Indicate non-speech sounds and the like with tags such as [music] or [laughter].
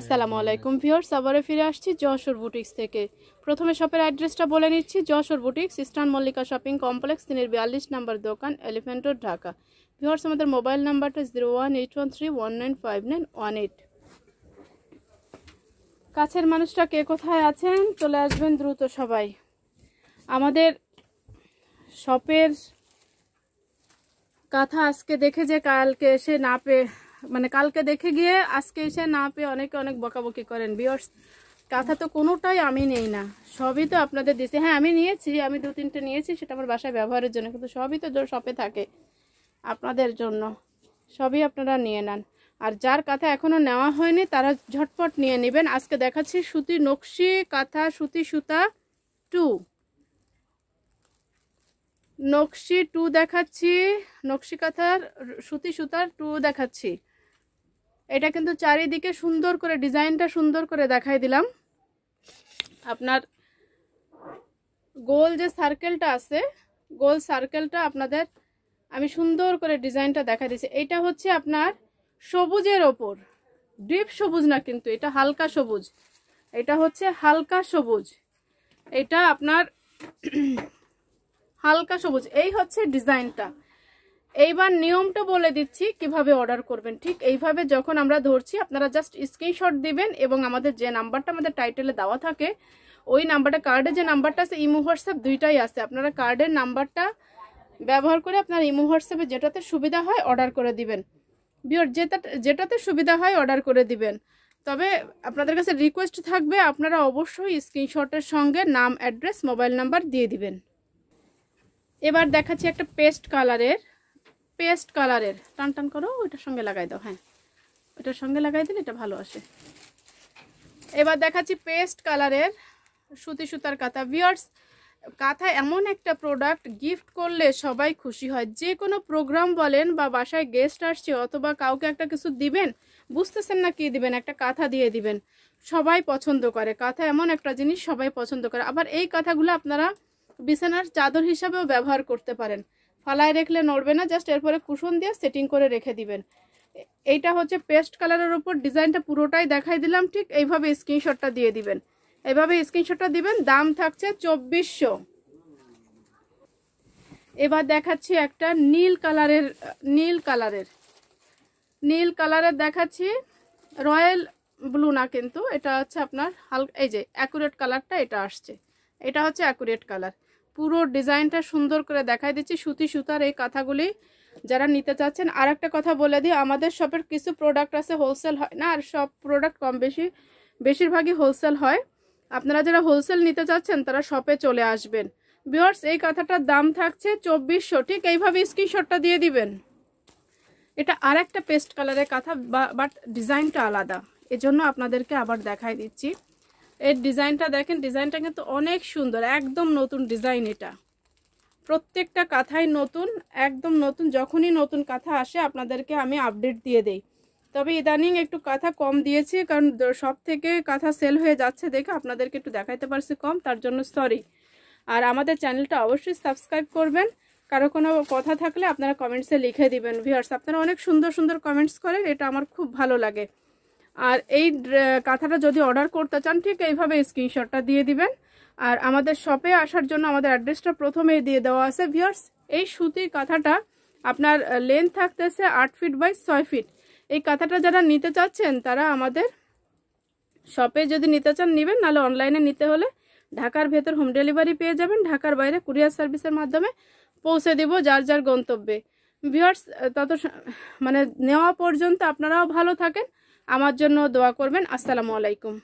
আসসালামু আলাইকুম ভিউয়ার্স আবারও ফিরে আসছি যশোর বুটিক্স থেকে প্রথমে শপের অ্যাড্রেসটা বলে নিচ্ছি Jashore boutiques eastern Mallika shopping complex তিনের বিয়াল্লিশ নাম্বার দোকান elephant road Dhaka viewers mobile মোবাইল নাম্বারটা zero one eight one three one nine five nine one eight কাছের মানুষটা কে কোথায় আছেন চলে আসবেন দ্রুত সবাই আমাদের শপের কাঁথা আজকে দেখে যে কালকে এসে না পেয়ে মানে কালকে দেখে গিয়ে আজকে এসে না পেয়ে অনেকে অনেক বকাবকি করেন বিয়র্স কাঁথা তো কোনোটাই আমি নেই না সবই তো আপনাদের দিয়েছি হ্যাঁ আমি নিয়েছি আমি দু তিনটে নিয়েছি সেটা আমার বাসায় ব্যবহারের জন্য কিন্তু সবই তো শপে থাকে আপনাদের জন্য সবই আপনারা নিয়ে নেন আর যার কাঁথা এখনও নেওয়া হয়নি তারা ঝটপট নিয়ে নেবেন আজকে দেখাচ্ছি সুতি নকশি কাঁথা সুতি সুতা টু নকশি টু দেখাচ্ছি নকশি কাঁথার সুতি সুতার টু দেখাচ্ছি এটা কিন্তু চারিদিকে সুন্দর করে ডিজাইনটা সুন্দর করে দেখাই দিলাম আপনার গোল যে সার্কেলটা আছে গোল সার্কেলটা আপনাদের আমি সুন্দর করে ডিজাইনটা দেখা দিয়েছি এটা হচ্ছে আপনার সবুজের ওপর ডিপ সবুজ না কিন্তু এটা হালকা সবুজ এটা হচ্ছে হালকা সবুজ এটা আপনার [clears throat] হালকা সবুজ এই হচ্ছে ডিজাইনটা এইবার নিয়মটা বলে দিচ্ছি কিভাবে অর্ডার করবেন ঠিক এইভাবে যখন আমরা ধরছি আপনারা জাস্ট স্ক্রিনশট দিবেন এবং আমাদের যে নাম্বারটা আমাদের টাইটেলে দেওয়া থাকে ওই নাম্বারটা কার্ডে যে নাম্বারটা আছে ইমো হোয়াটসঅ্যাপ দুইটাই আছে আপনারা কার্ডের নাম্বারটা ব্যবহার করে আপনার ইমো হোয়াটসঅ্যাপে যেটাতে সুবিধা হয় অর্ডার করে দিবেন বিওর যেটা যেটাতে সুবিধা হয় অর্ডার করে দিবেন তবে আপনাদের কাছে রিকোয়েস্ট থাকবে আপনারা অবশ্যই স্ক্রিনশটের সঙ্গে নাম অ্যাড্রেস মোবাইল নাম্বার দিয়ে দিবেন এবার দেখাচ্ছি একটা পেস্ট কালারের পেস্ট কালারের টান টান করো ওইটার সঙ্গে লাগাই দাও হ্যাঁ ওইটার সঙ্গে লাগাই দিলে এটা ভালো আসে এবার দেখাচ্ছি পেস্ট কালারের সুতি সুতার কাঁথা বিয়ার্স কাঁথা এমন একটা প্রোডাক্ট গিফট করলে সবাই খুশি হয় যে কোনো প্রোগ্রাম বলেন বা বাসায় গেস্ট আসছে অথবা কাউকে একটা কিছু দিবেন বুঝতেছেন না কি দিবেন একটা কাঁথা দিয়ে দিবেন সবাই পছন্দ করে কাঁথা এমন একটা জিনিস সবাই পছন্দ করে আবার এই কাঁথাগুলো আপনারা বিছানার চাদর হিসাবেও ব্যবহার করতে পারেন ফালায় রেখলে নড়বে না জাস্ট এরপরে কুসুন দিয়ে সেটিং করে রেখে দিবেন এইটা হচ্ছে পেস্ট কালারের ওপর ডিজাইনটা পুরোটাই দেখাই দিলাম ঠিক এইভাবে স্ক্রিনশটটা দিয়ে দিবেন এভাবে স্ক্রিনশটটা দিবেন দাম থাকছে চব্বিশশো এবার দেখাচ্ছি একটা নীল কালারের নীল কালারের নীল কালারের দেখাচ্ছি রয়্যাল ব্লু না কিন্তু এটা হচ্ছে আপনার হালকা এই যে অ্যাকুরেট কালারটা এটা আসছে এটা হচ্ছে অ্যাকুরেট কালার পুরো ডিজাইনটা সুন্দর করে দেখাই দিচ্ছি সুতি সুতার এই কাঁথাগুলি যারা নিতে চাচ্ছেন আর একটা কথা বলে দিই আমাদের শপের কিছু প্রোডাক্ট আছে হোলসেল হয় না আর সব প্রোডাক্ট কম বেশি বেশিরভাগই হোলসেল হয় আপনারা যারা হোলসেল নিতে চাচ্ছেন তারা শপে চলে আসবেন বিয়ার্স এই কাঁথাটার দাম থাকছে চব্বিশশো ঠিক এইভাবে স্ক্রিনশটটা দিয়ে দিবেন এটা আর একটা পেস্ট কালারের কাঁথা বাট ডিজাইনটা আলাদা এজন্য আপনাদেরকে আবার দেখাই দিচ্ছি এর ডিজাইনটা দেখেন ডিজাইনটা কিন্তু অনেক সুন্দর একদম নতুন ডিজাইন এটা প্রত্যেকটা কাঁথাই নতুন একদম নতুন যখনই নতুন কাঁথা আসে আপনাদেরকে আমি আপডেট দিয়ে দেই তবে ইদানিং একটু কাঁথা কম দিয়েছি কারণ সব থেকে কাঁথা সেল হয়ে যাচ্ছে দেখে আপনাদেরকে একটু দেখাইতে পারছি কম তার জন্য সরি আর আমাদের চ্যানেলটা অবশ্যই সাবস্ক্রাইব করবেন কারো কোনো কথা থাকলে আপনারা কমেন্টসে লিখে দিবেন ভিউয়ার্স আপনারা অনেক সুন্দর সুন্দর কমেন্টস করেন এটা আমার খুব ভালো লাগে আর এই কাঁথাটা যদি অর্ডার করতে চান ঠিক এইভাবে স্ক্রিনশটটা দিয়ে দিবেন আর আমাদের শপে আসার জন্য আমাদের অ্যাড্রেসটা প্রথমেই দিয়ে দেওয়া আছে ভিয়ার্স এই সুতির কাঁথাটা আপনার লেন্থ থাকতেছে আট ফিট বাই ছয় ফিট এই কাঁথাটা যারা নিতে চাচ্ছেন তারা আমাদের শপে যদি নিতে চান নেবেন নাহলে অনলাইনে নিতে হলে ঢাকার ভেতর হোম ডেলিভারি পেয়ে যাবেন ঢাকার বাইরে কুরিয়ার সার্ভিসের মাধ্যমে পৌঁছে দিব যার যার গন্তব্যে ভিওয়ার্স তত মানে নেওয়া পর্যন্ত আপনারাও ভালো থাকেন আমার জন্য দোয়া করবেন আসসালামু আলাইকুম